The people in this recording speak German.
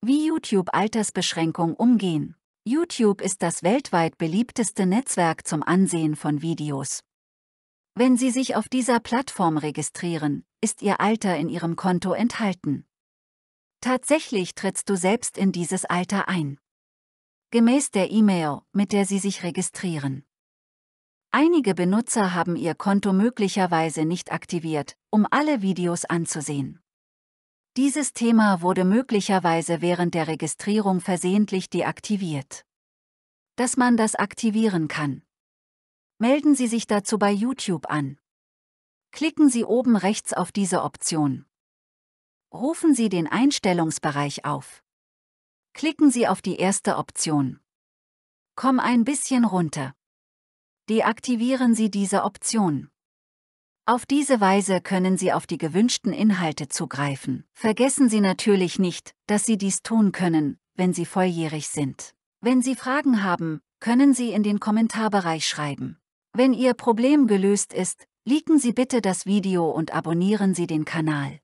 Wie YouTube Altersbeschränkung umgehen. YouTube ist das weltweit beliebteste Netzwerk zum Ansehen von Videos. Wenn Sie sich auf dieser Plattform registrieren, ist Ihr Alter in Ihrem Konto enthalten. Tatsächlich trittst du selbst in dieses Alter ein. Gemäß der E-Mail, mit der Sie sich registrieren. Einige Benutzer haben ihr Konto möglicherweise nicht aktiviert, um alle Videos anzusehen. Dieses Thema wurde möglicherweise während der Registrierung versehentlich deaktiviert. Dass man das aktivieren kann. Melden Sie sich dazu bei YouTube an. Klicken Sie oben rechts auf diese Option. Rufen Sie den Einstellungsbereich auf. Klicken Sie auf die erste Option. Komm ein bisschen runter. Deaktivieren Sie diese Option. Auf diese Weise können Sie auf die gewünschten Inhalte zugreifen. Vergessen Sie natürlich nicht, dass Sie dies tun können, wenn Sie volljährig sind. Wenn Sie Fragen haben, können Sie in den Kommentarbereich schreiben. Wenn Ihr Problem gelöst ist, liken Sie bitte das Video und abonnieren Sie den Kanal.